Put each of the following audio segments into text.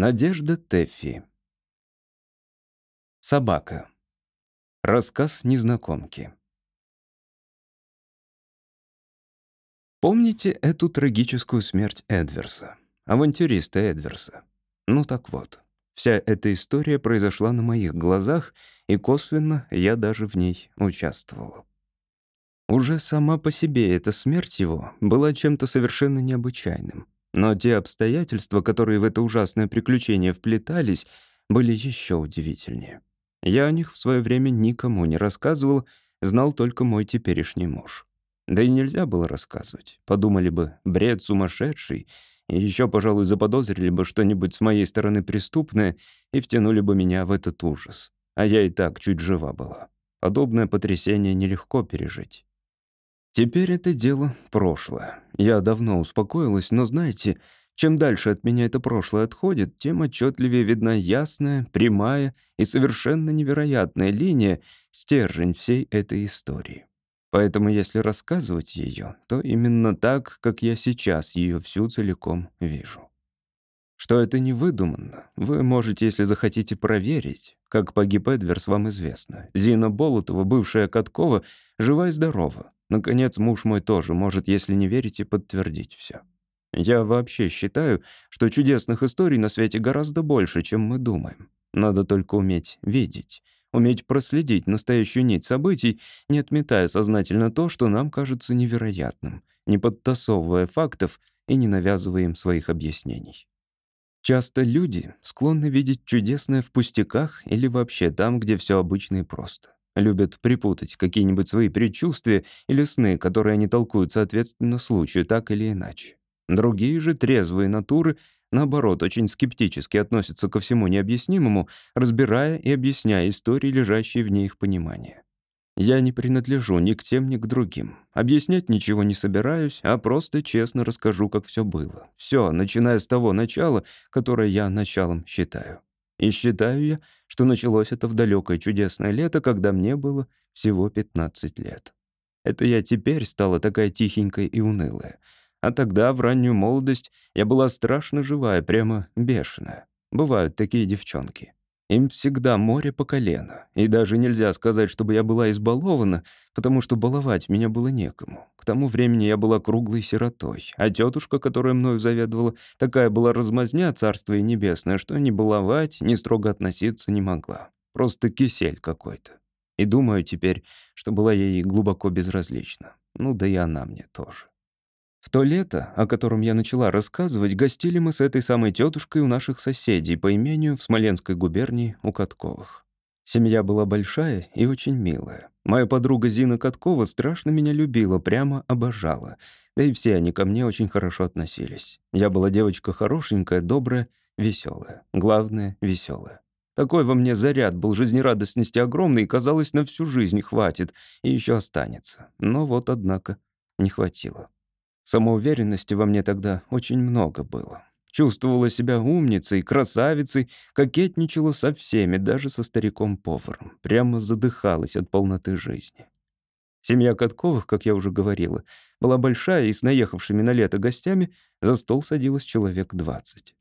Надежда Тэффи. Собака. Рассказ незнакомки. Помните эту трагическую смерть Эдверса, авантюриста Эдверса? Ну так вот, вся эта история произошла на моих глазах, и косвенно я даже в ней участвовал. Уже сама по себе эта смерть его была чем-то совершенно необычайным — но те обстоятельства, которые в это ужасное приключение вплетались, были еще удивительнее. Я о них в свое время никому не рассказывал, знал только мой теперешний муж. Да и нельзя было рассказывать. Подумали бы, бред сумасшедший. И еще, пожалуй, заподозрили бы что-нибудь с моей стороны преступное и втянули бы меня в этот ужас. А я и так чуть жива была. Подобное потрясение нелегко пережить. Теперь это дело прошлое. Я давно успокоилась, но знаете, чем дальше от меня это прошлое отходит, тем отчетливее видна ясная, прямая и совершенно невероятная линия, стержень всей этой истории. Поэтому если рассказывать ее, то именно так, как я сейчас ее всю целиком вижу. Что это не выдуманно, вы можете, если захотите, проверить. Как погиб Эдверс, вам известно. Зина Болотова, бывшая Каткова, жива и здорова. Наконец, муж мой тоже может, если не верите, подтвердить все. Я вообще считаю, что чудесных историй на свете гораздо больше, чем мы думаем. Надо только уметь видеть, уметь проследить настоящую нить событий, не отметая сознательно то, что нам кажется невероятным, не подтасовывая фактов и не навязывая им своих объяснений. Часто люди склонны видеть чудесное в пустяках или вообще там, где все обычно и просто любят припутать какие-нибудь свои предчувствия или сны, которые они толкуют соответственно случаю, так или иначе. Другие же, трезвые натуры, наоборот, очень скептически относятся ко всему необъяснимому, разбирая и объясняя истории, лежащие вне их понимания. Я не принадлежу ни к тем, ни к другим. Объяснять ничего не собираюсь, а просто честно расскажу, как все было. Все, начиная с того начала, которое я началом считаю. И считаю я, что началось это в далекое чудесное лето, когда мне было всего 15 лет. Это я теперь стала такая тихенькая и унылая. А тогда, в раннюю молодость, я была страшно живая, прямо бешеная. Бывают такие девчонки. Им всегда море по колено. И даже нельзя сказать, чтобы я была избалована, потому что баловать меня было некому. К тому времени я была круглой сиротой, а тетушка, которая мною заведовала, такая была размазня царство и небесное, что ни баловать, ни строго относиться не могла. Просто кисель какой-то. И думаю теперь, что была ей глубоко безразлична. Ну да и она мне тоже. В то лето, о котором я начала рассказывать, гостили мы с этой самой тетушкой у наших соседей по имению в Смоленской губернии у Катковых. Семья была большая и очень милая. Моя подруга Зина Каткова страшно меня любила, прямо обожала. Да и все они ко мне очень хорошо относились. Я была девочка хорошенькая, добрая, веселая. Главное — веселая. Такой во мне заряд был жизнерадостности огромный, и, казалось, на всю жизнь хватит, и еще останется. Но вот, однако, не хватило. Самоуверенности во мне тогда очень много было. Чувствовала себя умницей, красавицей, кокетничала со всеми, даже со стариком-поваром. Прямо задыхалась от полноты жизни. Семья Катковых, как я уже говорила, была большая, и с наехавшими на лето гостями за стол садилось человек двадцать.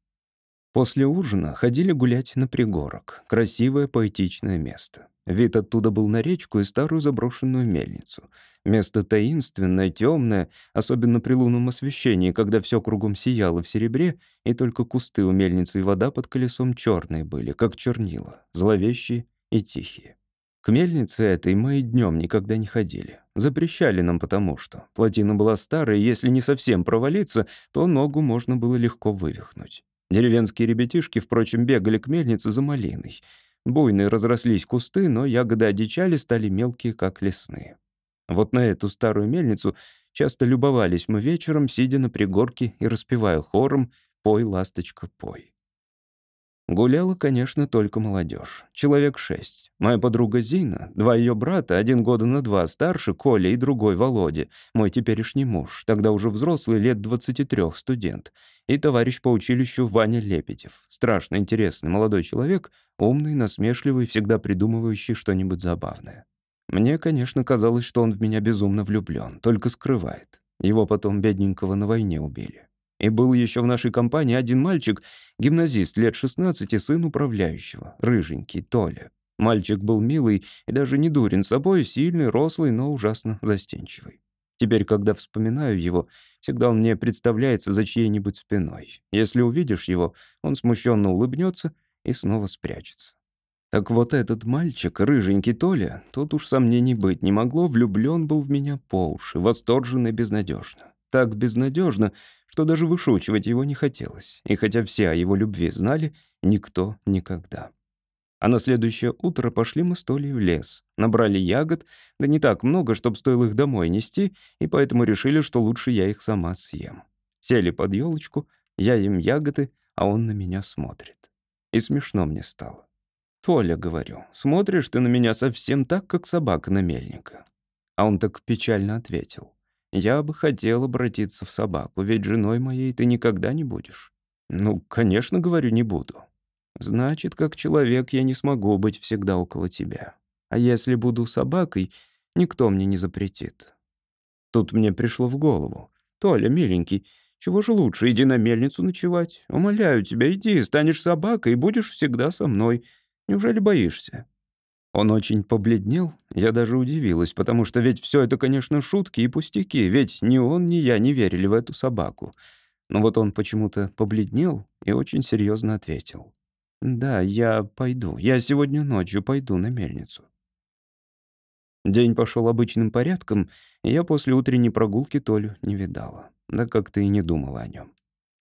После ужина ходили гулять на пригорок, красивое поэтичное место. Вид оттуда был на речку и старую заброшенную мельницу. Место таинственное, темное, особенно при лунном освещении, когда все кругом сияло в серебре, и только кусты у мельницы и вода под колесом черные были, как чернила, зловещие и тихие. К мельнице этой мы и днем никогда не ходили. Запрещали нам потому что. Плотина была старая, и если не совсем провалиться, то ногу можно было легко вывихнуть. Деревенские ребятишки, впрочем, бегали к мельнице за малиной. Буйные разрослись кусты, но ягоды одичали, стали мелкие, как лесные. Вот на эту старую мельницу часто любовались мы вечером, сидя на пригорке и распевая хором «Пой, ласточка, пой». Гуляла, конечно, только молодежь. Человек шесть. Моя подруга Зина, два ее брата, один года на два старше, Коля и другой Володя, мой теперешний муж, тогда уже взрослый, лет 23, студент, и товарищ по училищу Ваня Лепетев. Страшно интересный молодой человек, умный, насмешливый, всегда придумывающий что-нибудь забавное. Мне, конечно, казалось, что он в меня безумно влюблен, только скрывает. Его потом бедненького на войне убили. И был еще в нашей компании один мальчик, гимназист лет 16, сын управляющего, рыженький, Толя. Мальчик был милый и даже не дурен собой, сильный, рослый, но ужасно застенчивый. Теперь, когда вспоминаю его, всегда он мне представляется за чьей-нибудь спиной. Если увидишь его, он смущенно улыбнется и снова спрячется. Так вот этот мальчик, рыженький Толя, тут уж сомнений быть не могло, влюблен был в меня по уши, восторженно и безнадежно. Так безнадежно, что даже вышучивать его не хотелось, и хотя все о его любви знали, никто никогда. А на следующее утро пошли мы с Толей в лес. Набрали ягод, да не так много, чтобы стоило их домой нести, и поэтому решили, что лучше я их сама съем. Сели под елочку, я ем ягоды, а он на меня смотрит. И смешно мне стало. «Толя», — говорю, — «смотришь ты на меня совсем так, как собака на мельника». А он так печально ответил. Я бы хотел обратиться в собаку, ведь женой моей ты никогда не будешь. Ну, конечно, говорю, не буду. Значит, как человек я не смогу быть всегда около тебя. А если буду собакой, никто мне не запретит. Тут мне пришло в голову. Толя, миленький, чего же лучше, иди на мельницу ночевать. Умоляю тебя, иди, станешь собакой и будешь всегда со мной. Неужели боишься? Он очень побледнел, я даже удивилась, потому что ведь все это, конечно, шутки и пустяки, ведь ни он, ни я не верили в эту собаку. Но вот он почему-то побледнел и очень серьезно ответил. «Да, я пойду. Я сегодня ночью пойду на мельницу». День пошел обычным порядком, и я после утренней прогулки Толю не видала. Да как-то и не думала о нем.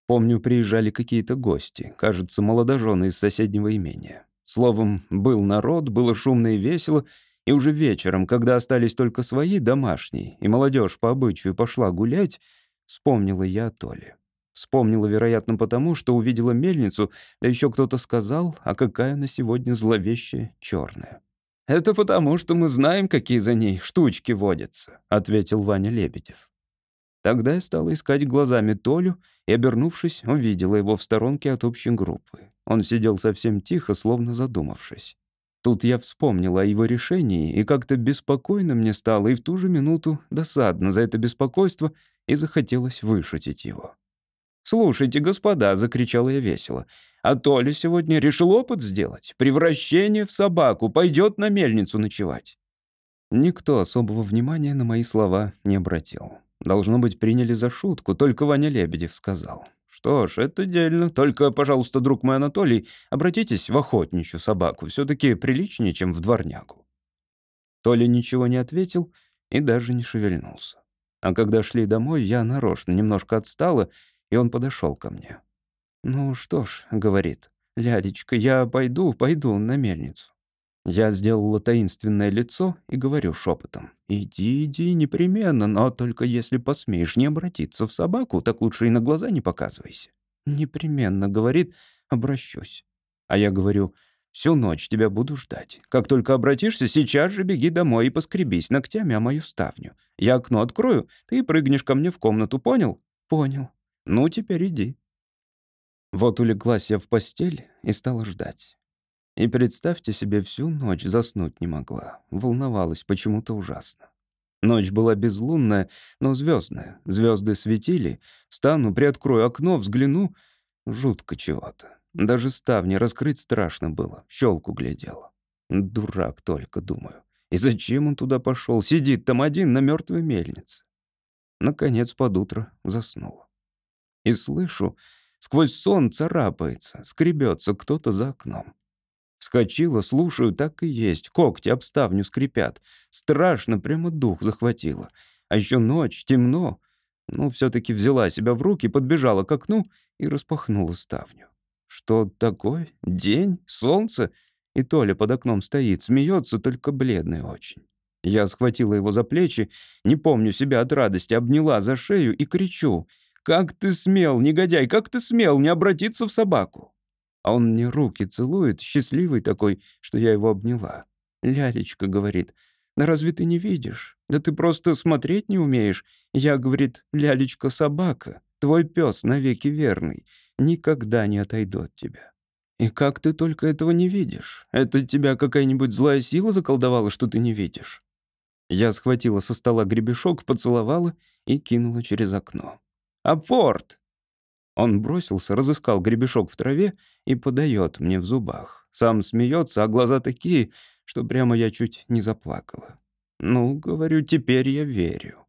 Помню, приезжали какие-то гости, кажется, молодожены из соседнего имения. Словом, был народ, было шумно и весело, и уже вечером, когда остались только свои домашние, и молодежь по обычаю пошла гулять, вспомнила я о Толе. Вспомнила, вероятно, потому, что увидела мельницу, да еще кто-то сказал, а какая она сегодня зловещая черная. «Это потому, что мы знаем, какие за ней штучки водятся», — ответил Ваня Лебедев. Тогда я стала искать глазами Толю и, обернувшись, увидела его в сторонке от общей группы. Он сидел совсем тихо, словно задумавшись. Тут я вспомнила о его решении, и как-то беспокойно мне стало, и в ту же минуту досадно за это беспокойство, и захотелось вышутить его. «Слушайте, господа!» — закричала я весело. «А Толя сегодня решил опыт сделать? Превращение в собаку! Пойдет на мельницу ночевать!» Никто особого внимания на мои слова не обратил. Должно быть, приняли за шутку, только Ваня Лебедев сказал. «Что ж, это дельно. Только, пожалуйста, друг мой Анатолий, обратитесь в охотничью собаку. все таки приличнее, чем в дворнягу». Толя ничего не ответил и даже не шевельнулся. А когда шли домой, я нарочно немножко отстала, и он подошел ко мне. «Ну что ж», — говорит, — «Лялечка, я пойду, пойду на мельницу». Я сделала таинственное лицо и говорю шепотом. «Иди, иди, непременно, но только если посмеешь не обратиться в собаку, так лучше и на глаза не показывайся». «Непременно», — говорит, — «обращусь». А я говорю, «Всю ночь тебя буду ждать. Как только обратишься, сейчас же беги домой и поскребись ногтями о мою ставню. Я окно открою, ты прыгнешь ко мне в комнату, понял?» «Понял. Ну, теперь иди». Вот улеглась я в постель и стала ждать. И представьте себе, всю ночь заснуть не могла. Волновалась почему-то ужасно. Ночь была безлунная, но звездная. Звезды светили. Встану, приоткрою окно, взгляну. Жутко чего-то. Даже ставни раскрыть страшно было. Щелку глядела. Дурак только, думаю. И зачем он туда пошел? Сидит там один на мертвой мельнице. Наконец под утро заснула. И слышу, сквозь сон царапается, скребется кто-то за окном. Вскочила, слушаю, так и есть. Когти об ставню скрипят. Страшно, прямо дух захватило. А еще ночь, темно. Ну, все-таки взяла себя в руки, подбежала к окну и распахнула ставню. Что такое? День? Солнце? И Толя под окном стоит, смеется, только бледный очень. Я схватила его за плечи, не помню себя от радости, обняла за шею и кричу. «Как ты смел, негодяй, как ты смел не обратиться в собаку?» а он мне руки целует, счастливый такой, что я его обняла. Лялечка говорит, «Да разве ты не видишь? Да ты просто смотреть не умеешь». Я, говорит, «Лялечка собака, твой пес навеки верный, никогда не отойду от тебя». «И как ты только этого не видишь? Это тебя какая-нибудь злая сила заколдовала, что ты не видишь?» Я схватила со стола гребешок, поцеловала и кинула через окно. «Апорт!» Он бросился, разыскал гребешок в траве и подает мне в зубах. Сам смеется, а глаза такие, что прямо я чуть не заплакала. Ну, говорю, теперь я верю.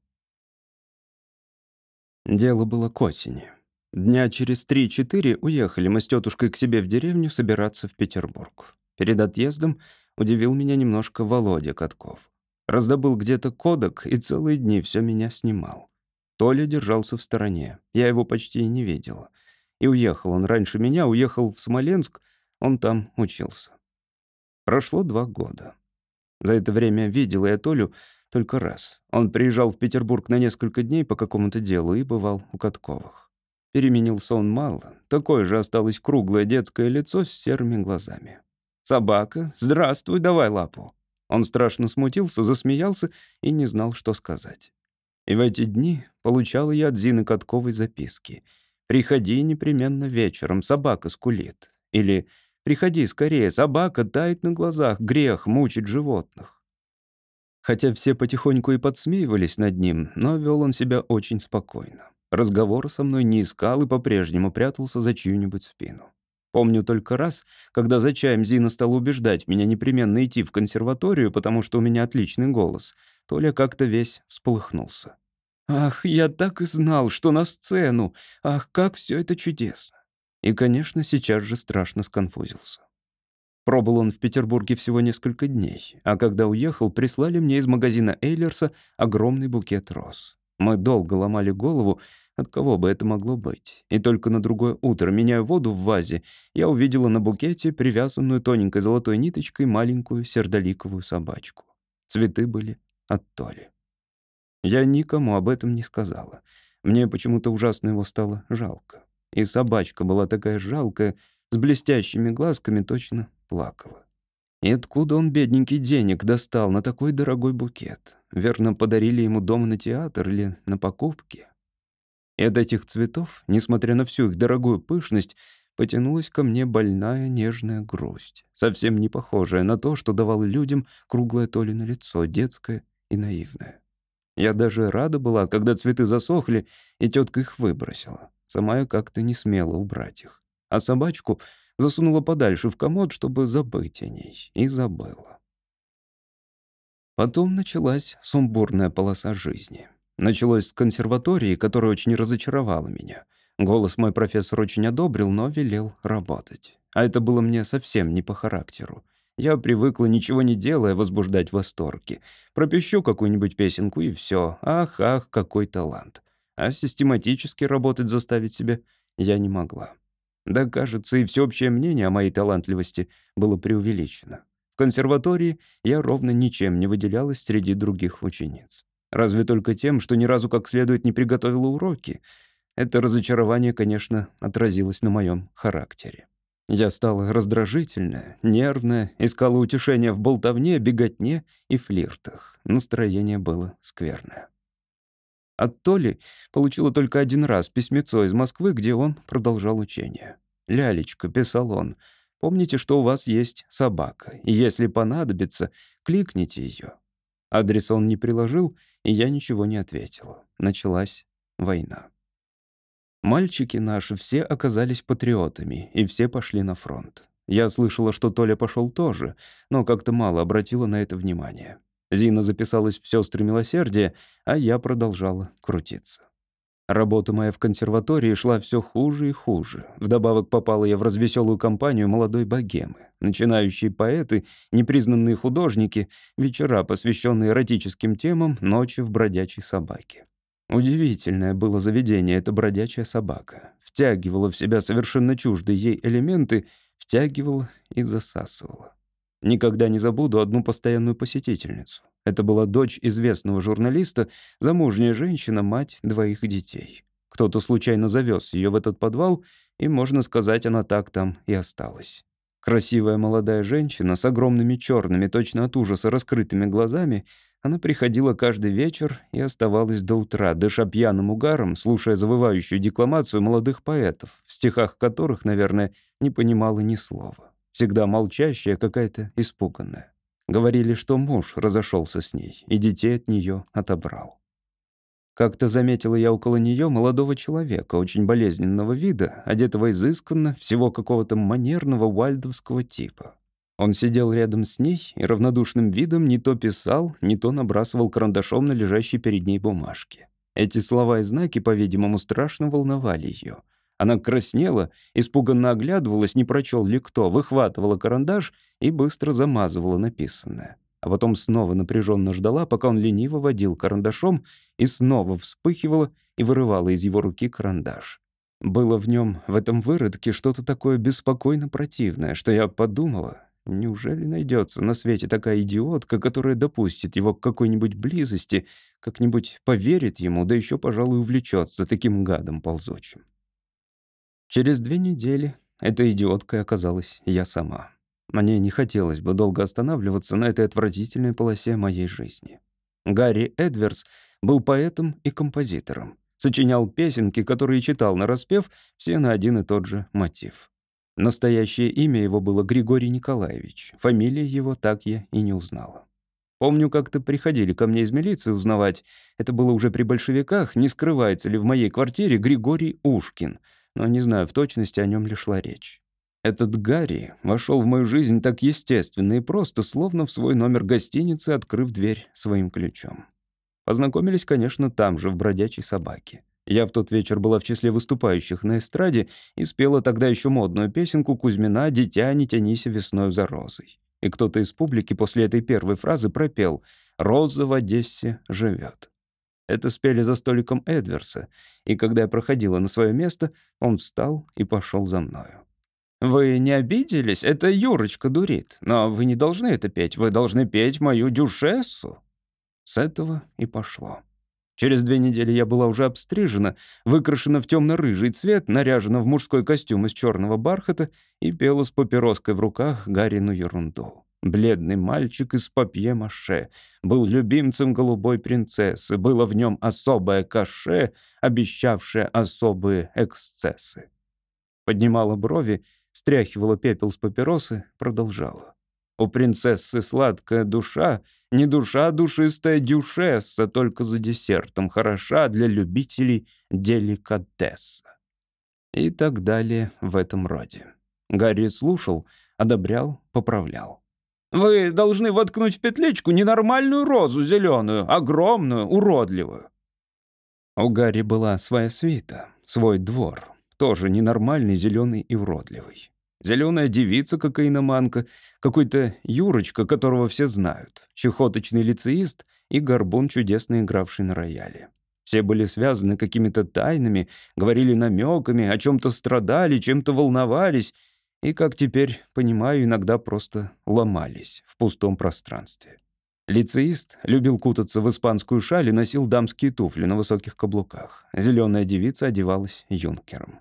Дело было к осени. Дня через три-четыре уехали мы с тетушкой к себе в деревню собираться в Петербург. Перед отъездом удивил меня немножко Володя Катков. Раздобыл где-то кодек и целые дни все меня снимал. Толя держался в стороне. Я его почти не видел. И уехал он раньше меня, уехал в Смоленск. Он там учился. Прошло два года. За это время видел я Толю только раз. Он приезжал в Петербург на несколько дней по какому-то делу и бывал у Катковых. Переменился он мало. Такое же осталось круглое детское лицо с серыми глазами. «Собака, здравствуй, давай лапу». Он страшно смутился, засмеялся и не знал, что сказать. И в эти дни получал я от Зины Катковой записки. «Приходи непременно вечером, собака скулит». Или «Приходи скорее, собака тает на глазах, грех мучит животных». Хотя все потихоньку и подсмеивались над ним, но вел он себя очень спокойно. Разговор со мной не искал и по-прежнему прятался за чью-нибудь спину. Помню только раз, когда за чаем Зина стала убеждать меня непременно идти в консерваторию, потому что у меня отличный голос — Толя как-то весь всполыхнулся. «Ах, я так и знал, что на сцену! Ах, как все это чудесно!» И, конечно, сейчас же страшно сконфузился. Пробыл он в Петербурге всего несколько дней, а когда уехал, прислали мне из магазина Эйлерса огромный букет роз. Мы долго ломали голову, от кого бы это могло быть. И только на другое утро, меняя воду в вазе, я увидела на букете привязанную тоненькой золотой ниточкой маленькую сердоликовую собачку. Цветы были от Толи. Я никому об этом не сказала. Мне почему-то ужасно его стало жалко. И собачка была такая жалкая, с блестящими глазками точно плакала. И откуда он, бедненький, денег достал на такой дорогой букет? Верно, подарили ему дом на театр или на покупки? И от этих цветов, несмотря на всю их дорогую пышность, потянулась ко мне больная нежная грусть, совсем не похожая на то, что давал людям круглое то ли на лицо, детское и наивная. Я даже рада была, когда цветы засохли, и тетка их выбросила. Сама я как-то не смела убрать их. А собачку засунула подальше в комод, чтобы забыть о ней, и забыла. Потом началась сумбурная полоса жизни. Началось с консерватории, которая очень разочаровала меня. Голос мой профессор очень одобрил, но велел работать. А это было мне совсем не по характеру. Я привыкла, ничего не делая, возбуждать восторги. Пропищу какую-нибудь песенку и все. Ах, ах, какой талант. А систематически работать заставить себя я не могла. Да, кажется, и всеобщее мнение о моей талантливости было преувеличено. В консерватории я ровно ничем не выделялась среди других учениц. Разве только тем, что ни разу как следует не приготовила уроки. Это разочарование, конечно, отразилось на моем характере. Я стала раздражительна, нервна, искала утешения в болтовне, беготне и флиртах. Настроение было скверное. От Толи получила только один раз письмецо из Москвы, где он продолжал учение. «Лялечка», — писал он, — «помните, что у вас есть собака, и если понадобится, кликните ее». Адрес он не приложил, и я ничего не ответила. Началась война. Мальчики наши все оказались патриотами, и все пошли на фронт. Я слышала, что Толя пошел тоже, но как-то мало обратила на это внимание. Зина записалась в сестры милосердия, а я продолжала крутиться. Работа моя в консерватории шла все хуже и хуже. Вдобавок попала я в развеселую компанию молодой богемы. Начинающие поэты, непризнанные художники, вечера, посвященные эротическим темам, ночи в бродячей собаке. Удивительное было заведение эта бродячая собака. Втягивала в себя совершенно чуждые ей элементы, втягивала и засасывала. Никогда не забуду одну постоянную посетительницу. Это была дочь известного журналиста, замужняя женщина, мать двоих детей. Кто-то случайно завез ее в этот подвал, и, можно сказать, она так там и осталась. Красивая молодая женщина с огромными черными, точно от ужаса раскрытыми глазами — она приходила каждый вечер и оставалась до утра, дыша пьяным угаром, слушая завывающую декламацию молодых поэтов, в стихах которых, наверное, не понимала ни слова. Всегда молчащая, какая-то испуганная. Говорили, что муж разошелся с ней и детей от нее отобрал. Как-то заметила я около нее молодого человека, очень болезненного вида, одетого изысканно, всего какого-то манерного вальдовского типа. Он сидел рядом с ней и равнодушным видом не то писал, не то набрасывал карандашом на лежащей перед ней бумажке. Эти слова и знаки, по-видимому, страшно волновали ее. Она краснела, испуганно оглядывалась, не прочел ли кто, выхватывала карандаш и быстро замазывала написанное. А потом снова напряженно ждала, пока он лениво водил карандашом, и снова вспыхивала и вырывала из его руки карандаш. Было в нем, в этом выродке, что-то такое беспокойно противное, что я подумала, Неужели найдется на свете такая идиотка, которая допустит его к какой-нибудь близости, как-нибудь поверит ему, да еще, пожалуй, увлечется таким гадом ползучим? Через две недели этой идиоткой оказалась я сама. Мне не хотелось бы долго останавливаться на этой отвратительной полосе моей жизни. Гарри Эдвардс был поэтом и композитором. Сочинял песенки, которые читал на распев, все на один и тот же мотив. Настоящее имя его было Григорий Николаевич. Фамилия его так я и не узнала. Помню, как-то приходили ко мне из милиции узнавать, это было уже при большевиках, не скрывается ли в моей квартире Григорий Ушкин, но не знаю в точности, о нем ли шла речь. Этот Гарри вошел в мою жизнь так естественно и просто, словно в свой номер гостиницы, открыв дверь своим ключом. Познакомились, конечно, там же, в бродячей собаке. Я в тот вечер была в числе выступающих на эстраде и спела тогда еще модную песенку Кузьмина «Дитя, не тянися весной за розой». И кто-то из публики после этой первой фразы пропел «Роза в Одессе живет». Это спели за столиком Эдверса, и когда я проходила на свое место, он встал и пошел за мною. «Вы не обиделись? Это Юрочка дурит. Но вы не должны это петь, вы должны петь мою дюшессу». С этого и пошло. Через две недели я была уже обстрижена, выкрашена в темно-рыжий цвет, наряжена в мужской костюм из черного бархата и пела с папироской в руках Гарину ерунду. Бледный мальчик из папье-маше был любимцем голубой принцессы, было в нем особое каше, обещавшее особые эксцессы. Поднимала брови, стряхивала пепел с папиросы, продолжала. У принцессы сладкая душа — не душа душистая дюшесса, только за десертом, хороша для любителей деликатеса. И так далее в этом роде. Гарри слушал, одобрял, поправлял. «Вы должны воткнуть в петличку ненормальную розу зеленую, огромную, уродливую». У Гарри была своя свита, свой двор, тоже ненормальный, зеленый и уродливый. Зеленая девица-кокаиноманка, какой-то Юрочка, которого все знают, чехоточный лицеист и горбун, чудесно игравший на рояле. Все были связаны какими-то тайнами, говорили намеками, о чем-то страдали, чем-то волновались и, как теперь понимаю, иногда просто ломались в пустом пространстве. Лицеист любил кутаться в испанскую шаль и носил дамские туфли на высоких каблуках. Зеленая девица одевалась юнкером.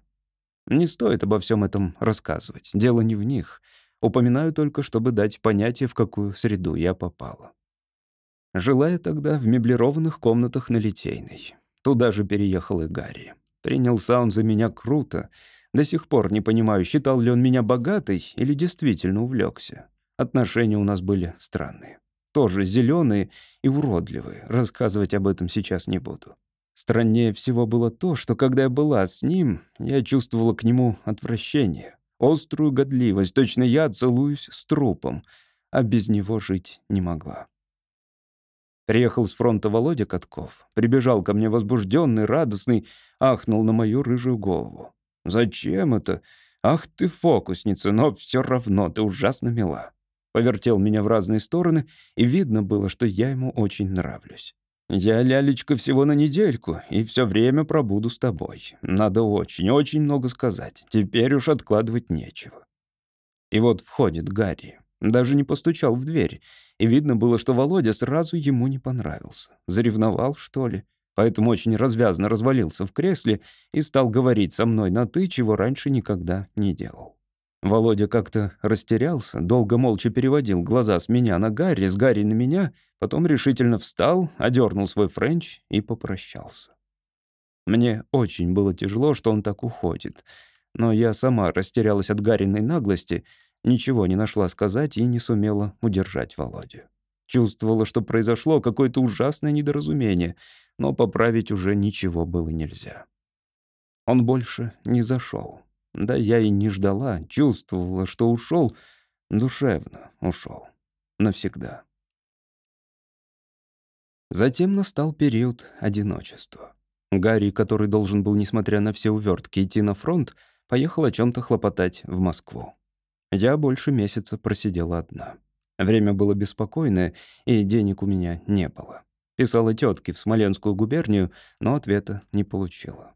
Не стоит обо всем этом рассказывать. Дело не в них. Упоминаю только, чтобы дать понятие, в какую среду я попала. Жила я тогда в меблированных комнатах на Литейной. Туда же переехал и Гарри. Принялся он за меня круто. До сих пор не понимаю, считал ли он меня богатой или действительно увлекся. Отношения у нас были странные. Тоже зеленые и уродливые. Рассказывать об этом сейчас не буду. Страннее всего было то, что когда я была с ним, я чувствовала к нему отвращение, острую годливость, точно я целуюсь с трупом, а без него жить не могла. Приехал с фронта Володя Катков, прибежал ко мне возбужденный, радостный, ахнул на мою рыжую голову. «Зачем это? Ах ты фокусница, но все равно ты ужасно мила». Повертел меня в разные стороны, и видно было, что я ему очень нравлюсь. «Я, лялечка, всего на недельку, и все время пробуду с тобой. Надо очень-очень много сказать. Теперь уж откладывать нечего». И вот входит Гарри. Даже не постучал в дверь. И видно было, что Володя сразу ему не понравился. Заревновал, что ли? Поэтому очень развязно развалился в кресле и стал говорить со мной на «ты», чего раньше никогда не делал. Володя как-то растерялся, долго молча переводил глаза с меня на Гарри, с Гарри на меня, потом решительно встал, одернул свой френч и попрощался. Мне очень было тяжело, что он так уходит, но я сама растерялась от Гариной наглости, ничего не нашла сказать и не сумела удержать Володю. Чувствовала, что произошло какое-то ужасное недоразумение, но поправить уже ничего было нельзя. Он больше не зашел. Да я и не ждала, чувствовала, что ушел, душевно ушел. Навсегда. Затем настал период одиночества. Гарри, который должен был, несмотря на все увертки, идти на фронт, поехал о чем то хлопотать в Москву. Я больше месяца просидела одна. Время было беспокойное, и денег у меня не было. Писала тетке в Смоленскую губернию, но ответа не получила.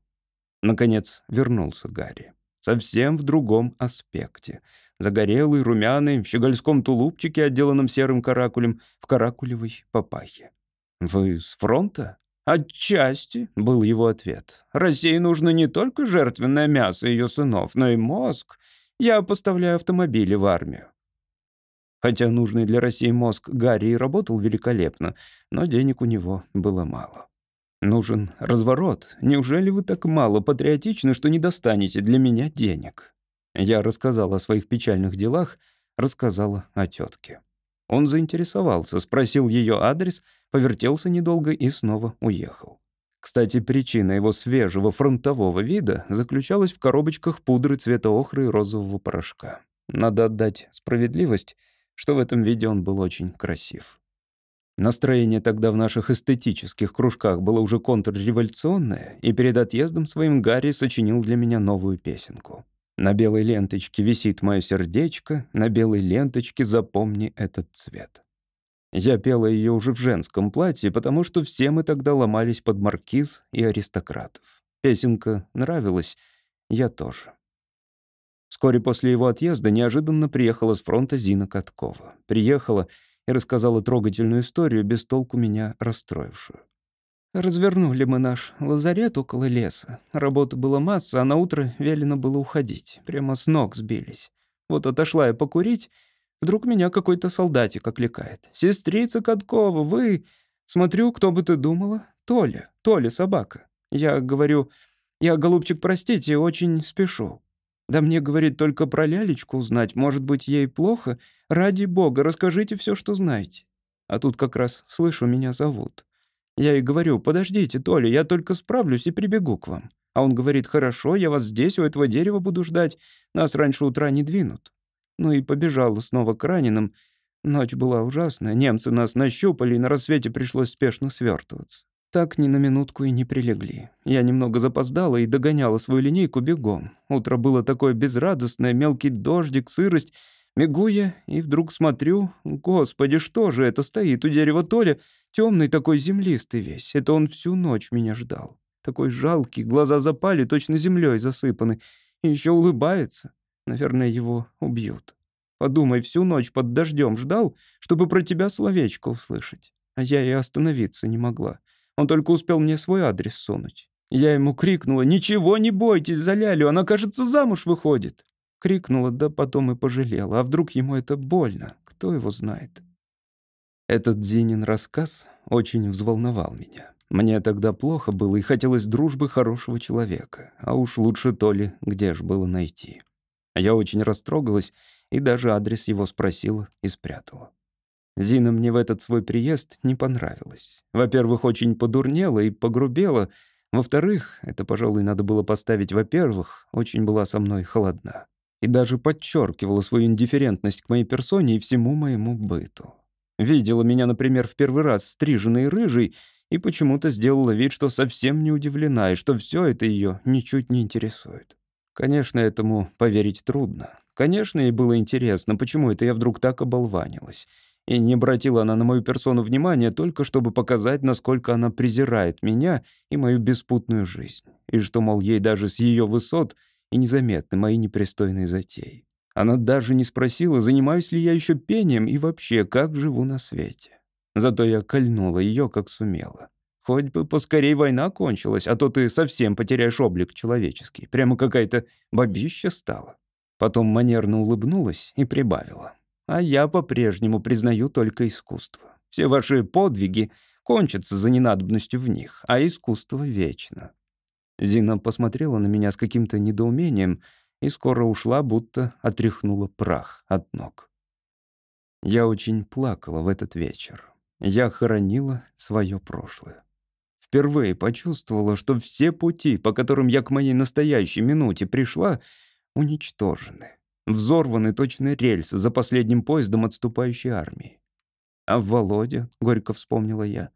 Наконец вернулся Гарри совсем в другом аспекте. Загорелый, румяный, в щегольском тулупчике, отделанном серым каракулем, в каракулевой папахе. «Вы с фронта?» «Отчасти», — был его ответ. «России нужно не только жертвенное мясо ее сынов, но и мозг. Я поставляю автомобили в армию». Хотя нужный для России мозг Гарри работал великолепно, но денег у него было мало. Нужен разворот. Неужели вы так мало патриотичны, что не достанете для меня денег? Я рассказал о своих печальных делах, рассказала о тетке. Он заинтересовался, спросил ее адрес, повертелся недолго и снова уехал. Кстати, причина его свежего фронтового вида заключалась в коробочках пудры цвета охры и розового порошка. Надо отдать справедливость, что в этом виде он был очень красив. Настроение тогда в наших эстетических кружках было уже контрреволюционное, и перед отъездом своим Гарри сочинил для меня новую песенку. «На белой ленточке висит мое сердечко, на белой ленточке запомни этот цвет». Я пела ее уже в женском платье, потому что все мы тогда ломались под маркиз и аристократов. Песенка нравилась, я тоже. Вскоре после его отъезда неожиданно приехала с фронта Зина Каткова. Приехала — и рассказала трогательную историю, без толку меня расстроившую. Развернули мы наш лазарет около леса. Работа была масса, а на утро велено было уходить. Прямо с ног сбились. Вот отошла я покурить, вдруг меня какой-то солдатик окликает. «Сестрица Каткова, вы...» Смотрю, кто бы ты думала? Толя, Толя собака. Я говорю, я, голубчик, простите, очень спешу. Да мне, говорит, только про лялечку узнать, может быть, ей плохо. Ради бога, расскажите все, что знаете. А тут как раз слышу, меня зовут. Я и говорю, подождите, Толя, я только справлюсь и прибегу к вам. А он говорит, хорошо, я вас здесь, у этого дерева буду ждать. Нас раньше утра не двинут. Ну и побежала снова к раненым. Ночь была ужасная, немцы нас нащупали, и на рассвете пришлось спешно свертываться. Так ни на минутку и не прилегли. Я немного запоздала и догоняла свою линейку бегом. Утро было такое безрадостное, мелкий дождик, сырость. мигуя, и вдруг смотрю, господи, что же это стоит у дерева Толя, темный такой землистый весь. Это он всю ночь меня ждал. Такой жалкий, глаза запали, точно землей засыпаны. И еще улыбается. Наверное, его убьют. Подумай, всю ночь под дождем ждал, чтобы про тебя словечко услышать. А я и остановиться не могла. Он только успел мне свой адрес сунуть. Я ему крикнула «Ничего, не бойтесь за Лялю, она, кажется, замуж выходит!» Крикнула, да потом и пожалела. А вдруг ему это больно? Кто его знает? Этот Зинин рассказ очень взволновал меня. Мне тогда плохо было и хотелось дружбы хорошего человека. А уж лучше то ли, где ж было найти. Я очень растрогалась и даже адрес его спросила и спрятала. Зина мне в этот свой приезд не понравилась. Во-первых, очень подурнела и погрубела. Во-вторых, это, пожалуй, надо было поставить во-первых, очень была со мной холодна. И даже подчеркивала свою индифферентность к моей персоне и всему моему быту. Видела меня, например, в первый раз стриженной рыжей и почему-то сделала вид, что совсем не удивлена и что все это ее ничуть не интересует. Конечно, этому поверить трудно. Конечно, ей было интересно, почему это я вдруг так оболванилась и не обратила она на мою персону внимания только чтобы показать, насколько она презирает меня и мою беспутную жизнь, и что, мол, ей даже с ее высот и незаметны мои непристойные затеи. Она даже не спросила, занимаюсь ли я еще пением и вообще, как живу на свете. Зато я кольнула ее, как сумела. Хоть бы поскорей война кончилась, а то ты совсем потеряешь облик человеческий. Прямо какая-то бабища стала. Потом манерно улыбнулась и прибавила. А я по-прежнему признаю только искусство. Все ваши подвиги кончатся за ненадобностью в них, а искусство вечно». Зина посмотрела на меня с каким-то недоумением и скоро ушла, будто отряхнула прах от ног. Я очень плакала в этот вечер. Я хоронила свое прошлое. Впервые почувствовала, что все пути, по которым я к моей настоящей минуте пришла, уничтожены взорваны точно рельсы за последним поездом отступающей армии. «А Володя?» — горько вспомнила я.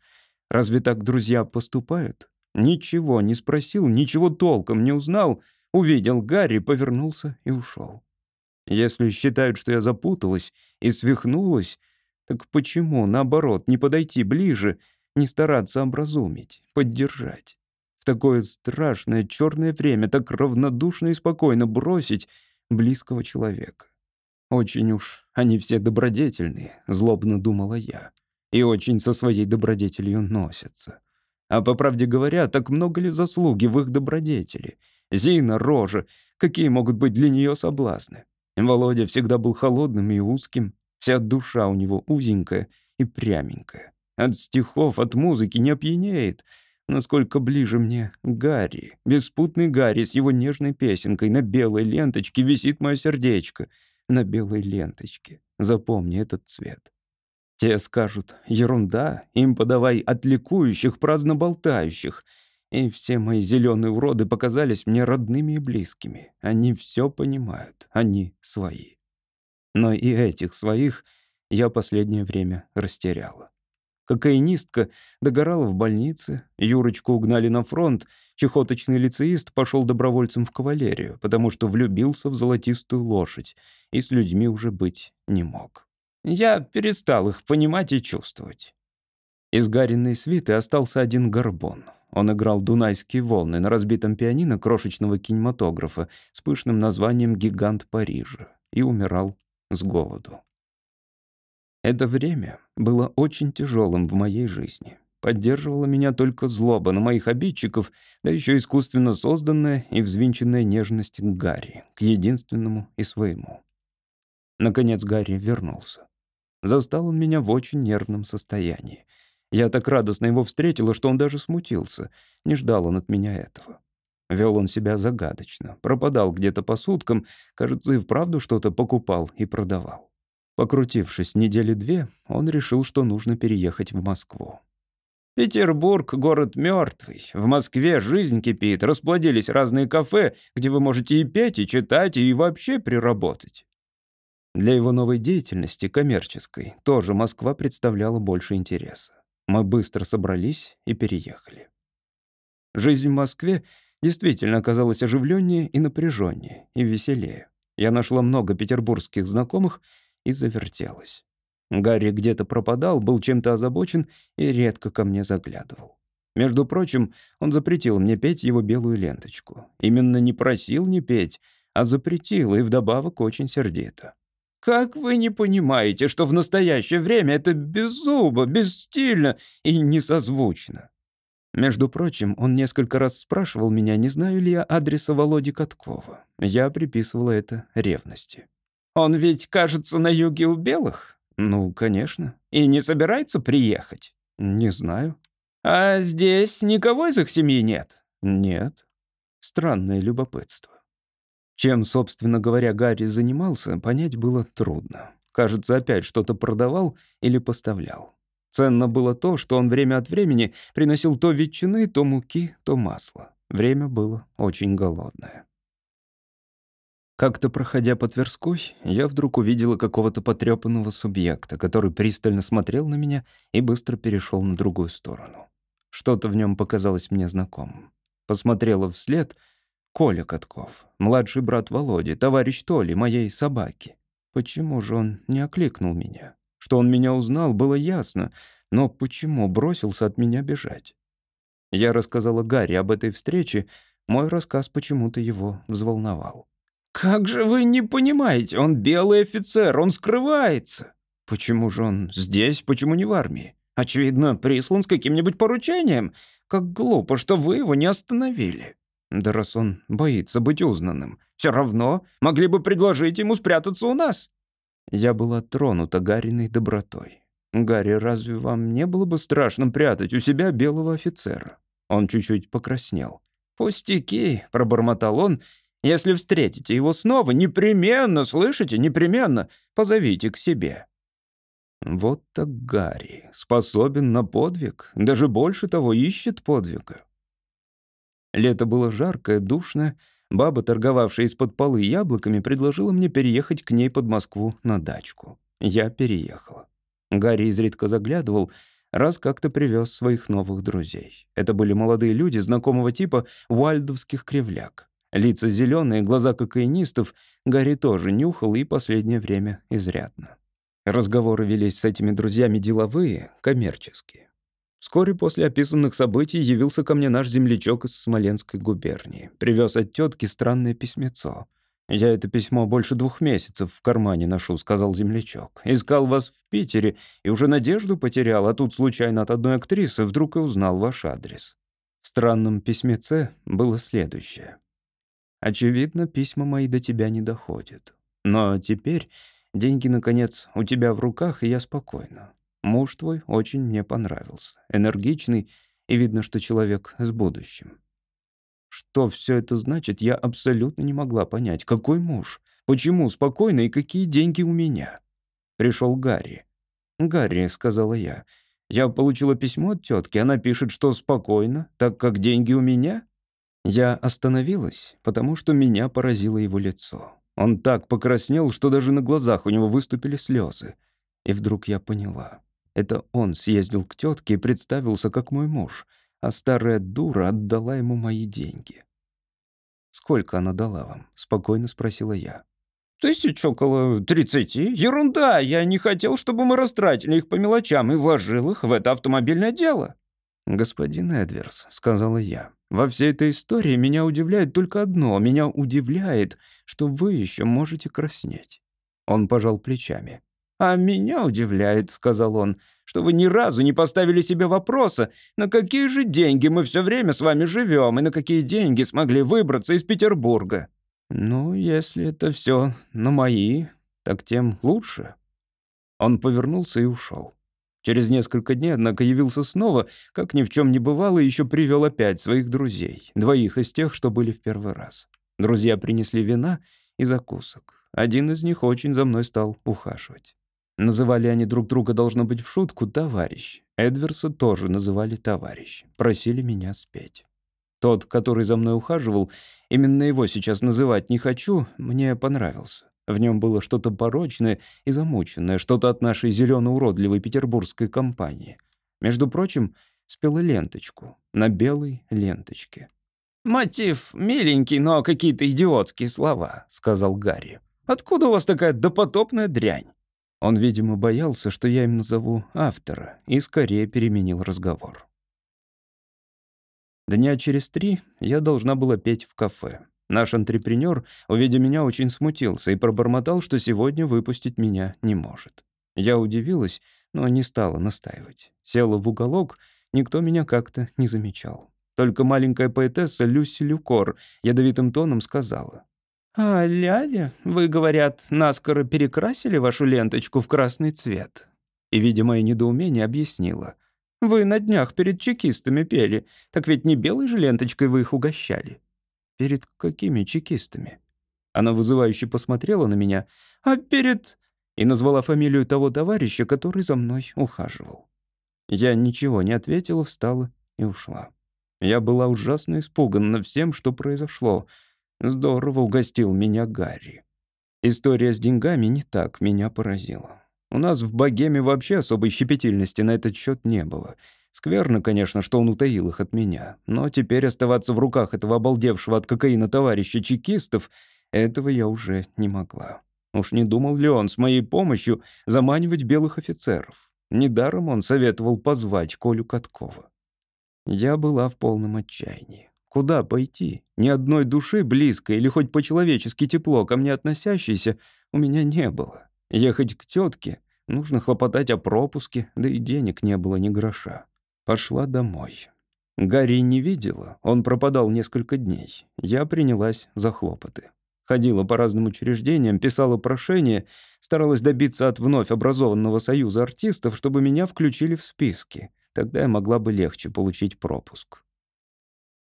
«Разве так друзья поступают?» Ничего не спросил, ничего толком не узнал, увидел Гарри, повернулся и ушел. Если считают, что я запуталась и свихнулась, так почему, наоборот, не подойти ближе, не стараться образумить, поддержать? В такое страшное черное время так равнодушно и спокойно бросить близкого человека. «Очень уж они все добродетельные», — злобно думала я, «и очень со своей добродетелью носятся». А по правде говоря, так много ли заслуги в их добродетели? Зина, рожа, какие могут быть для нее соблазны? Володя всегда был холодным и узким, вся душа у него узенькая и пряменькая. От стихов, от музыки не опьянеет — насколько ближе мне Гарри. Беспутный Гарри с его нежной песенкой на белой ленточке висит мое сердечко. На белой ленточке. Запомни этот цвет. Те скажут «Ерунда, им подавай отликующих, праздноболтающих, И все мои зеленые уроды показались мне родными и близкими. Они все понимают, они свои. Но и этих своих я последнее время растеряла. Кокаинистка догорала в больнице, Юрочку угнали на фронт, чехоточный лицеист пошел добровольцем в кавалерию, потому что влюбился в золотистую лошадь и с людьми уже быть не мог. Я перестал их понимать и чувствовать. Из Гариной свиты остался один горбон. Он играл «Дунайские волны» на разбитом пианино крошечного кинематографа с пышным названием «Гигант Парижа» и умирал с голоду. Это время было очень тяжелым в моей жизни. Поддерживала меня только злоба на моих обидчиков, да еще искусственно созданная и взвинченная нежность к Гарри, к единственному и своему. Наконец Гарри вернулся. Застал он меня в очень нервном состоянии. Я так радостно его встретила, что он даже смутился. Не ждал он от меня этого. Вел он себя загадочно, пропадал где-то по суткам, кажется, и вправду что-то покупал и продавал. Покрутившись недели две, он решил, что нужно переехать в Москву. «Петербург — город мертвый. В Москве жизнь кипит, расплодились разные кафе, где вы можете и петь, и читать, и вообще приработать». Для его новой деятельности, коммерческой, тоже Москва представляла больше интереса. Мы быстро собрались и переехали. Жизнь в Москве действительно оказалась оживленнее и напряженнее, и веселее. Я нашла много петербургских знакомых — и завертелась. Гарри где-то пропадал, был чем-то озабочен и редко ко мне заглядывал. Между прочим, он запретил мне петь его белую ленточку. Именно не просил не петь, а запретил, и вдобавок очень сердито. «Как вы не понимаете, что в настоящее время это беззубо, бесстильно и несозвучно?» Между прочим, он несколько раз спрашивал меня, не знаю ли я адреса Володи Каткова. Я приписывала это ревности. Он ведь, кажется, на юге у белых? Ну, конечно. И не собирается приехать? Не знаю. А здесь никого из их семьи нет? Нет. Странное любопытство. Чем, собственно говоря, Гарри занимался, понять было трудно. Кажется, опять что-то продавал или поставлял. Ценно было то, что он время от времени приносил то ветчины, то муки, то масло. Время было очень голодное. Как-то проходя по Тверской, я вдруг увидела какого-то потрепанного субъекта, который пристально смотрел на меня и быстро перешел на другую сторону. Что-то в нем показалось мне знакомым. Посмотрела вслед Коля Катков, младший брат Володи, товарищ Толи, моей собаки. Почему же он не окликнул меня? Что он меня узнал, было ясно, но почему бросился от меня бежать? Я рассказала Гарри об этой встрече, мой рассказ почему-то его взволновал. «Как же вы не понимаете? Он белый офицер, он скрывается!» «Почему же он здесь, почему не в армии? Очевидно, прислан с каким-нибудь поручением. Как глупо, что вы его не остановили!» «Да раз он боится быть узнанным, все равно могли бы предложить ему спрятаться у нас!» Я была тронута Гариной добротой. «Гарри, разве вам не было бы страшно прятать у себя белого офицера?» Он чуть-чуть покраснел. «Пустяки», — пробормотал он если встретите его снова, непременно, слышите, непременно позовите к себе». Вот так Гарри способен на подвиг, даже больше того ищет подвига. Лето было жаркое, душно. Баба, торговавшая из-под полы яблоками, предложила мне переехать к ней под Москву на дачку. Я переехала. Гарри изредка заглядывал, раз как-то привез своих новых друзей. Это были молодые люди знакомого типа вальдовских кривляк. Лица зеленые, глаза кокаинистов. Гарри тоже нюхал и последнее время изрядно. Разговоры велись с этими друзьями деловые, коммерческие. Вскоре после описанных событий явился ко мне наш землячок из Смоленской губернии. Привез от тетки странное письмецо. «Я это письмо больше двух месяцев в кармане ношу», — сказал землячок. «Искал вас в Питере и уже надежду потерял, а тут случайно от одной актрисы вдруг и узнал ваш адрес». В странном письмеце было следующее. Очевидно, письма мои до тебя не доходят. Но теперь деньги, наконец, у тебя в руках, и я спокойна. Муж твой очень мне понравился. Энергичный, и видно, что человек с будущим. Что все это значит, я абсолютно не могла понять. Какой муж? Почему спокойно и какие деньги у меня? Пришел Гарри. «Гарри», — сказала я, — «я получила письмо от тетки. Она пишет, что спокойно, так как деньги у меня?» Я остановилась, потому что меня поразило его лицо. Он так покраснел, что даже на глазах у него выступили слезы. И вдруг я поняла. Это он съездил к тетке и представился как мой муж, а старая дура отдала ему мои деньги. «Сколько она дала вам?» — спокойно спросила я. «Тысяч около тридцати. Ерунда! Я не хотел, чтобы мы растратили их по мелочам и вложил их в это автомобильное дело». «Господин Эдверс», — сказала я, — «во всей этой истории меня удивляет только одно. Меня удивляет, что вы еще можете краснеть». Он пожал плечами. «А меня удивляет», — сказал он, — «что вы ни разу не поставили себе вопроса, на какие же деньги мы все время с вами живем и на какие деньги смогли выбраться из Петербурга». «Ну, если это все на мои, так тем лучше». Он повернулся и ушел. Через несколько дней, однако, явился снова, как ни в чем не бывало, и еще привел опять своих друзей, двоих из тех, что были в первый раз. Друзья принесли вина и закусок. Один из них очень за мной стал ухаживать. Называли они друг друга, должно быть, в шутку, товарищ. Эдверса тоже называли товарищ. Просили меня спеть. Тот, который за мной ухаживал, именно его сейчас называть не хочу, мне понравился. В нем было что-то порочное и замученное, что-то от нашей зелено-уродливой петербургской компании. Между прочим, спела ленточку на белой ленточке. «Мотив миленький, но какие-то идиотские слова», — сказал Гарри. «Откуда у вас такая допотопная дрянь?» Он, видимо, боялся, что я им назову автора, и скорее переменил разговор. Дня через три я должна была петь в кафе. Наш антрепренер, увидя меня, очень смутился и пробормотал, что сегодня выпустить меня не может. Я удивилась, но не стала настаивать. Села в уголок, никто меня как-то не замечал. Только маленькая поэтесса Люси Люкор ядовитым тоном сказала. «А, Ляля, вы, говорят, наскоро перекрасили вашу ленточку в красный цвет?» И, видя мое недоумение, объяснила. «Вы на днях перед чекистами пели, так ведь не белой же ленточкой вы их угощали». Перед какими чекистами? Она вызывающе посмотрела на меня. А перед... И назвала фамилию того товарища, который за мной ухаживал. Я ничего не ответила, встала и ушла. Я была ужасно испугана всем, что произошло. Здорово угостил меня Гарри. История с деньгами не так меня поразила. У нас в богеме вообще особой щепетильности на этот счет не было — Скверно, конечно, что он утаил их от меня, но теперь оставаться в руках этого обалдевшего от кокаина товарища чекистов этого я уже не могла. Уж не думал ли он с моей помощью заманивать белых офицеров? Недаром он советовал позвать Колю Каткова. Я была в полном отчаянии. Куда пойти? Ни одной души близкой или хоть по-человечески тепло ко мне относящейся у меня не было. Ехать к тетке нужно хлопотать о пропуске, да и денег не было ни гроша. Пошла домой. Гарри не видела, он пропадал несколько дней. Я принялась за хлопоты. Ходила по разным учреждениям, писала прошения, старалась добиться от вновь образованного союза артистов, чтобы меня включили в списки. Тогда я могла бы легче получить пропуск.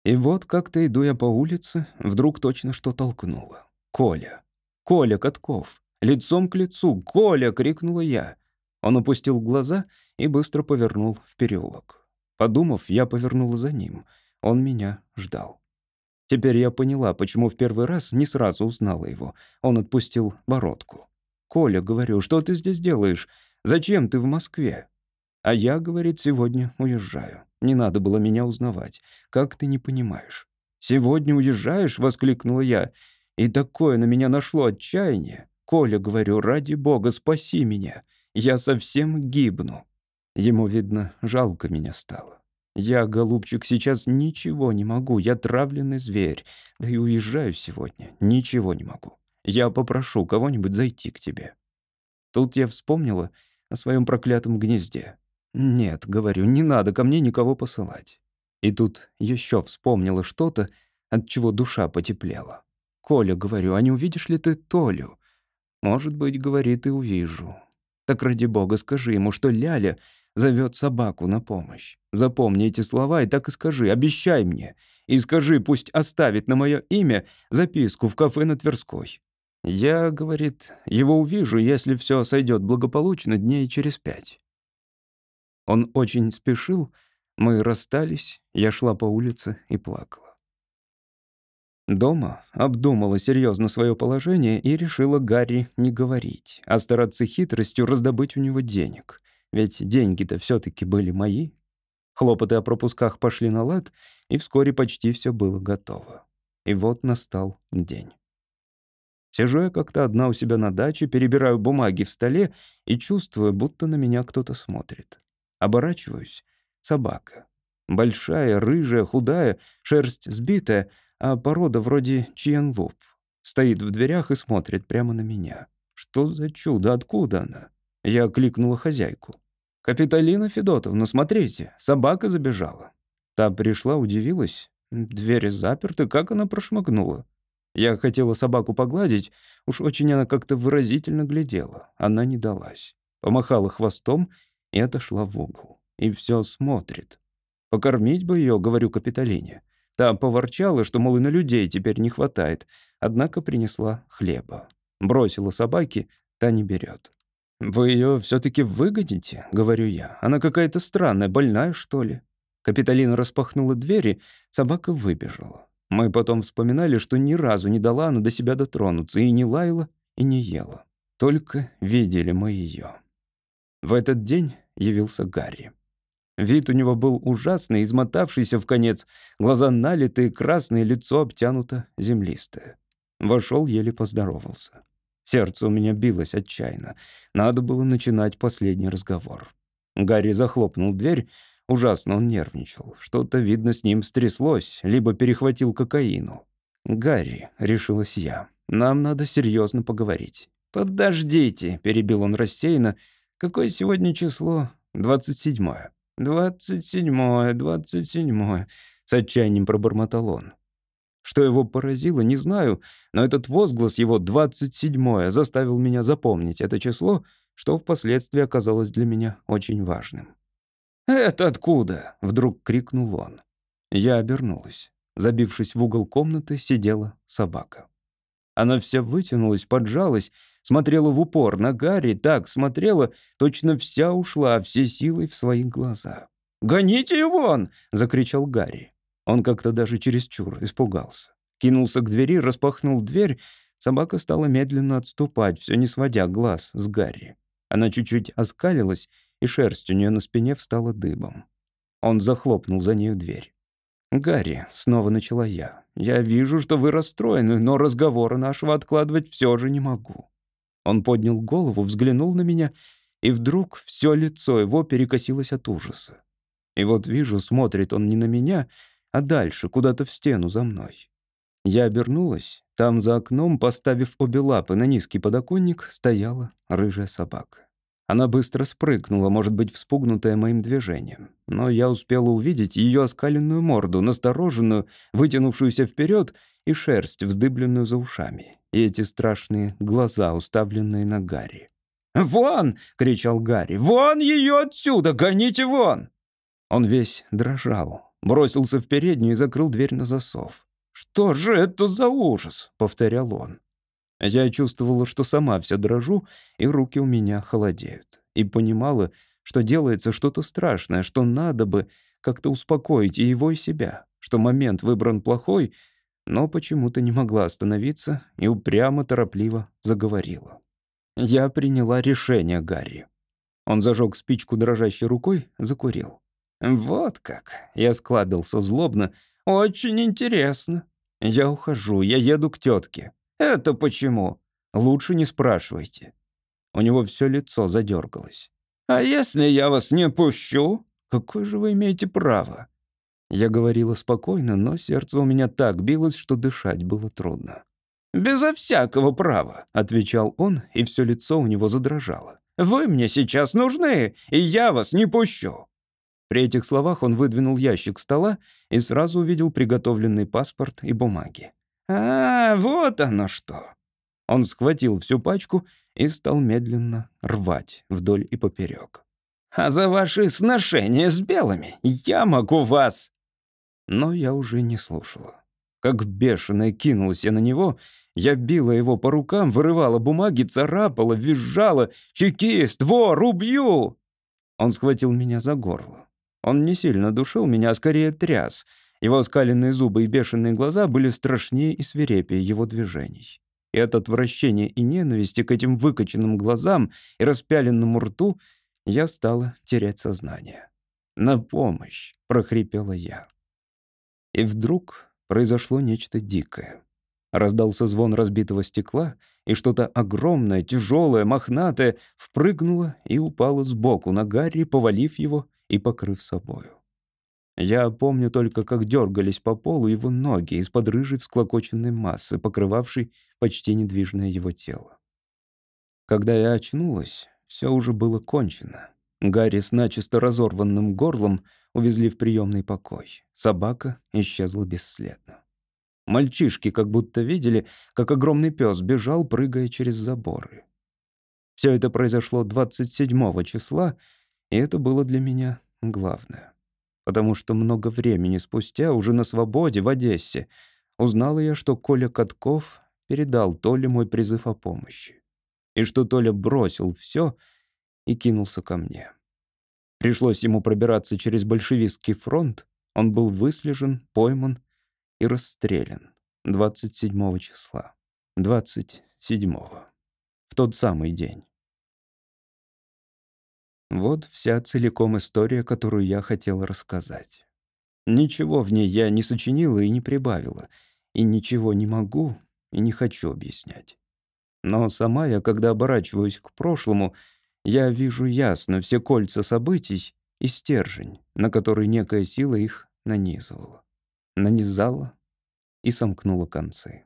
И вот как-то иду я по улице, вдруг точно что толкнуло. «Коля! Коля Катков! Лицом к лицу! Коля!» — крикнула я. Он опустил глаза и быстро повернул в переулок. Подумав, я повернула за ним. Он меня ждал. Теперь я поняла, почему в первый раз не сразу узнала его. Он отпустил бородку. «Коля, — говорю, — что ты здесь делаешь? Зачем ты в Москве?» «А я, — говорит, — сегодня уезжаю. Не надо было меня узнавать. Как ты не понимаешь?» «Сегодня уезжаешь?» — воскликнула я. И такое на меня нашло отчаяние. «Коля, — говорю, — ради бога, спаси меня. Я совсем гибну». Ему, видно, жалко меня стало. Я, голубчик, сейчас ничего не могу. Я травленный зверь. Да и уезжаю сегодня. Ничего не могу. Я попрошу кого-нибудь зайти к тебе. Тут я вспомнила о своем проклятом гнезде. Нет, говорю, не надо ко мне никого посылать. И тут еще вспомнила что-то, от чего душа потеплела. Коля, говорю, а не увидишь ли ты Толю? Может быть, говорит, и увижу. Так ради бога скажи ему, что Ляля зовет собаку на помощь. Запомни эти слова и так и скажи, обещай мне. И скажи, пусть оставит на мое имя записку в кафе на Тверской. Я, говорит, его увижу, если все сойдет благополучно дней через пять. Он очень спешил, мы расстались, я шла по улице и плакала. Дома обдумала серьезно свое положение и решила Гарри не говорить, а стараться хитростью раздобыть у него денег. Ведь деньги-то все-таки были мои. Хлопоты о пропусках пошли на лад, и вскоре почти все было готово. И вот настал день. Сижу я как-то одна у себя на даче, перебираю бумаги в столе и чувствую, будто на меня кто-то смотрит. Оборачиваюсь. Собака. Большая, рыжая, худая, шерсть сбитая, а порода вроде чьен-лоб. Стоит в дверях и смотрит прямо на меня. Что за чудо? Откуда она? Я кликнула хозяйку. «Капиталина Федотовна, смотрите, собака забежала». Та пришла, удивилась. Двери заперты, как она прошмыгнула. Я хотела собаку погладить, уж очень она как-то выразительно глядела. Она не далась. Помахала хвостом и отошла в угол. И все смотрит. «Покормить бы ее, говорю Капитолине. Та поворчала, что, мол, и на людей теперь не хватает, однако принесла хлеба. Бросила собаки, та не берет. «Вы ее все-таки выгоните?» — говорю я. «Она какая-то странная, больная, что ли?» Капиталина распахнула двери, собака выбежала. Мы потом вспоминали, что ни разу не дала она до себя дотронуться, и не лаяла, и не ела. Только видели мы ее. В этот день явился Гарри. Вид у него был ужасный, измотавшийся в конец, глаза налитые, красные, лицо обтянуто, землистое. Вошел, еле поздоровался. Сердце у меня билось отчаянно. Надо было начинать последний разговор. Гарри захлопнул дверь. Ужасно он нервничал. Что-то, видно, с ним стряслось, либо перехватил кокаину. «Гарри», — решилась я, — «нам надо серьезно поговорить». «Подождите», — перебил он рассеянно. «Какое сегодня число?» «Двадцать седьмое». «Двадцать седьмое, двадцать седьмое», — с отчаянием пробормотал он. Что его поразило, не знаю, но этот возглас его 27-е заставил меня запомнить это число, что впоследствии оказалось для меня очень важным. «Это откуда?» — вдруг крикнул он. Я обернулась. Забившись в угол комнаты, сидела собака. Она вся вытянулась, поджалась, смотрела в упор на Гарри, так смотрела, точно вся ушла, все силы в свои глаза. «Гоните его вон!» — закричал Гарри. Он как-то даже чересчур испугался. Кинулся к двери, распахнул дверь. Собака стала медленно отступать, все не сводя глаз с Гарри. Она чуть-чуть оскалилась, и шерсть у нее на спине встала дыбом. Он захлопнул за нею дверь. «Гарри», — снова начала я, — «я вижу, что вы расстроены, но разговора нашего откладывать все же не могу». Он поднял голову, взглянул на меня, и вдруг все лицо его перекосилось от ужаса. И вот вижу, смотрит он не на меня, — а дальше, куда-то в стену за мной. Я обернулась. Там за окном, поставив обе лапы на низкий подоконник, стояла рыжая собака. Она быстро спрыгнула, может быть, вспугнутая моим движением. Но я успела увидеть ее оскаленную морду, настороженную, вытянувшуюся вперед и шерсть, вздыбленную за ушами. И эти страшные глаза, уставленные на Гарри. «Вон!» — кричал Гарри. «Вон ее отсюда! Гоните вон!» Он весь дрожал. Бросился в переднюю и закрыл дверь на засов. «Что же это за ужас?» — повторял он. Я чувствовала, что сама вся дрожу, и руки у меня холодеют. И понимала, что делается что-то страшное, что надо бы как-то успокоить и его, и себя, что момент выбран плохой, но почему-то не могла остановиться и упрямо, торопливо заговорила. Я приняла решение Гарри. Он зажег спичку дрожащей рукой, закурил. «Вот как!» — я склабился злобно. «Очень интересно. Я ухожу, я еду к тетке. Это почему? Лучше не спрашивайте». У него все лицо задергалось. «А если я вас не пущу? Какое же вы имеете право?» Я говорила спокойно, но сердце у меня так билось, что дышать было трудно. «Безо всякого права», — отвечал он, и все лицо у него задрожало. «Вы мне сейчас нужны, и я вас не пущу». При этих словах он выдвинул ящик стола и сразу увидел приготовленный паспорт и бумаги. «А, вот оно что!» Он схватил всю пачку и стал медленно рвать вдоль и поперек. «А за ваши сношения с белыми я могу вас...» Но я уже не слушала. Как бешеная кинулась я на него, я била его по рукам, вырывала бумаги, царапала, визжала «Чекист! Вор! Убью!» Он схватил меня за горло. Он не сильно душил меня, а скорее тряс. Его скаленные зубы и бешеные глаза были страшнее и свирепее его движений. И от отвращения и ненависти к этим выкоченным глазам и распяленному рту я стала терять сознание. «На помощь!» — прохрипела я. И вдруг произошло нечто дикое. Раздался звон разбитого стекла, и что-то огромное, тяжелое, мохнатое впрыгнуло и упало сбоку на Гарри, повалив его и покрыв собою. Я помню только, как дергались по полу его ноги из-под рыжей всклокоченной массы, покрывавшей почти недвижное его тело. Когда я очнулась, все уже было кончено. Гарри с начисто разорванным горлом увезли в приемный покой. Собака исчезла бесследно. Мальчишки как будто видели, как огромный пес бежал, прыгая через заборы. Все это произошло 27 числа, числа, и это было для меня главное. Потому что много времени спустя, уже на свободе в Одессе, узнала я, что Коля Катков передал Толе мой призыв о помощи. И что Толя бросил все и кинулся ко мне. Пришлось ему пробираться через большевистский фронт, он был выслежен, пойман и расстрелян 27 числа. 27 -го. В тот самый день. Вот вся целиком история, которую я хотел рассказать. Ничего в ней я не сочинила и не прибавила, и ничего не могу и не хочу объяснять. Но сама я, когда оборачиваюсь к прошлому, я вижу ясно все кольца событий и стержень, на который некая сила их нанизывала. Нанизала и сомкнула концы.